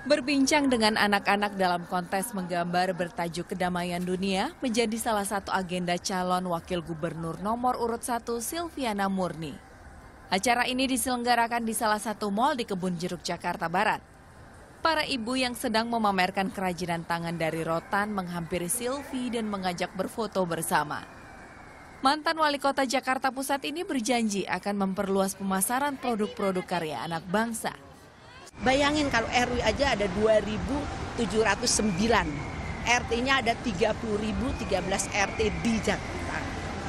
Berbincang dengan anak-anak dalam kontes menggambar bertajuk kedamaian dunia menjadi salah satu agenda calon wakil gubernur nomor urut satu, Silviana Murni. Acara ini diselenggarakan di salah satu mal di Kebun Jeruk Jakarta Barat. Para ibu yang sedang memamerkan kerajinan tangan dari rotan menghampiri Silvi dan mengajak berfoto bersama. Mantan wali kota Jakarta Pusat ini berjanji akan memperluas pemasaran produk-produk karya anak bangsa. Bayangin kalau RW aja ada 2.709, RT-nya ada 30.013 RT di Jakarta.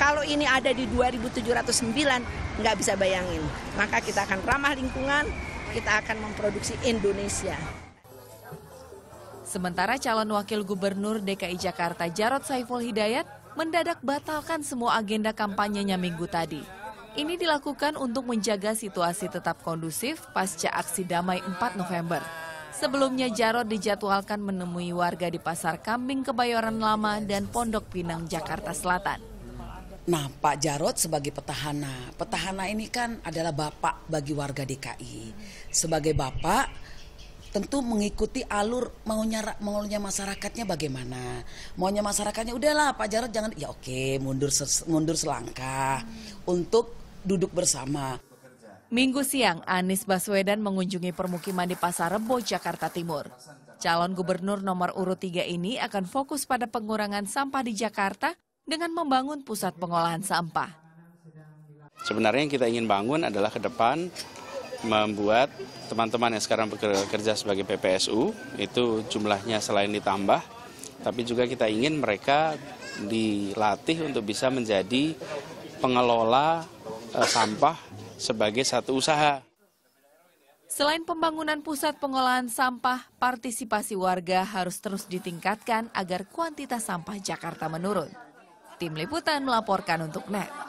Kalau ini ada di 2.709, nggak bisa bayangin. Maka kita akan ramah lingkungan, kita akan memproduksi Indonesia. Sementara calon wakil gubernur DKI Jakarta Jarod Saiful Hidayat mendadak batalkan semua agenda kampanyenya minggu tadi. Ini dilakukan untuk menjaga situasi tetap kondusif pasca aksi damai 4 November. Sebelumnya Jarod dijadwalkan menemui warga di Pasar Kambing Kebayoran Lama dan Pondok Pinang, Jakarta Selatan. Nah, Pak Jarod sebagai petahana, petahana ini kan adalah bapak bagi warga DKI. Sebagai bapak, tentu mengikuti alur maunya maunya masyarakatnya bagaimana maunya masyarakatnya udahlah Pak Jarod jangan ya oke mundur ses, mundur selangkah untuk duduk bersama. Minggu siang, Anies Baswedan mengunjungi permukiman di Pasar Rebo, Jakarta Timur. Calon gubernur nomor urut tiga ini akan fokus pada pengurangan sampah di Jakarta dengan membangun pusat pengolahan sampah. Sebenarnya yang kita ingin bangun adalah ke depan membuat teman-teman yang sekarang bekerja sebagai PPSU, itu jumlahnya selain ditambah, tapi juga kita ingin mereka dilatih untuk bisa menjadi pengelola Eh, sampah sebagai satu usaha. Selain pembangunan pusat pengolahan sampah, partisipasi warga harus terus ditingkatkan agar kuantitas sampah Jakarta menurun. Tim Liputan melaporkan untuk NET.